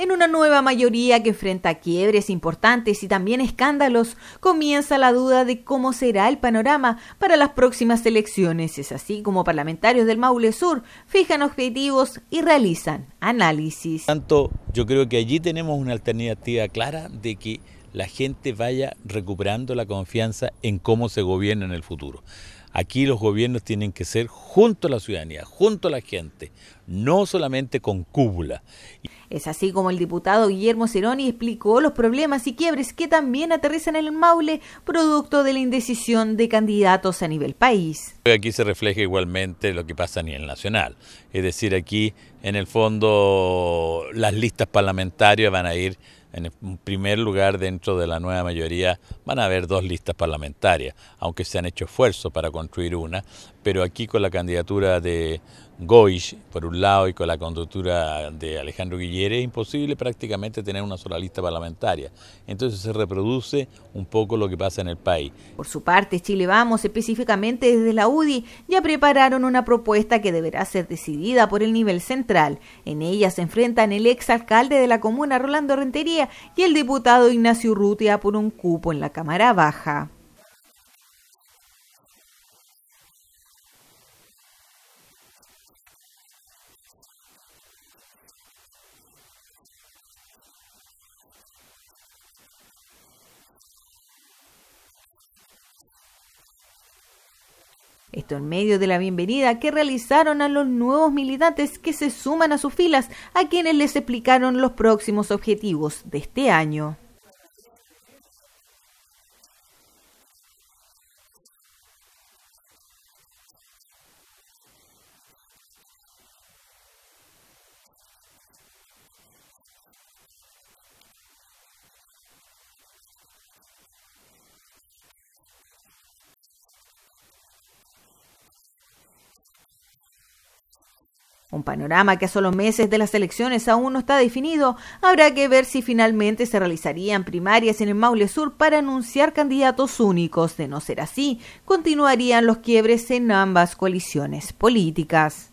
En una nueva mayoría que enfrenta quiebres importantes y también escándalos, comienza la duda de cómo será el panorama para las próximas elecciones. Es así como parlamentarios del Maule Sur fijan objetivos y realizan análisis. Tanto, yo creo que allí tenemos una alternativa clara de que la gente vaya recuperando la confianza en cómo se gobierna en el futuro. Aquí los gobiernos tienen que ser junto a la ciudadanía, junto a la gente, no solamente con cúpula. Es así como el diputado Guillermo Ceroni explicó los problemas y quiebres que también aterrizan en el Maule, producto de la indecisión de candidatos a nivel país. Aquí se refleja igualmente lo que pasa a nivel nacional. Es decir, aquí en el fondo las listas parlamentarias van a ir en primer lugar, dentro de la nueva mayoría van a haber dos listas parlamentarias, aunque se han hecho esfuerzos para construir una, pero aquí con la candidatura de Goish, por un lado, y con la conductura de Alejandro Guillier es imposible prácticamente tener una sola lista parlamentaria. Entonces se reproduce un poco lo que pasa en el país. Por su parte, Chile Vamos, específicamente desde la UDI, ya prepararon una propuesta que deberá ser decidida por el nivel central. En ella se enfrentan el exalcalde de la comuna, Rolando Rentería, y el diputado Ignacio Rutia por un cupo en la Cámara Baja. Esto en medio de la bienvenida que realizaron a los nuevos militantes que se suman a sus filas, a quienes les explicaron los próximos objetivos de este año. Un panorama que a solo meses de las elecciones aún no está definido. Habrá que ver si finalmente se realizarían primarias en el Maule Sur para anunciar candidatos únicos. De no ser así, continuarían los quiebres en ambas coaliciones políticas.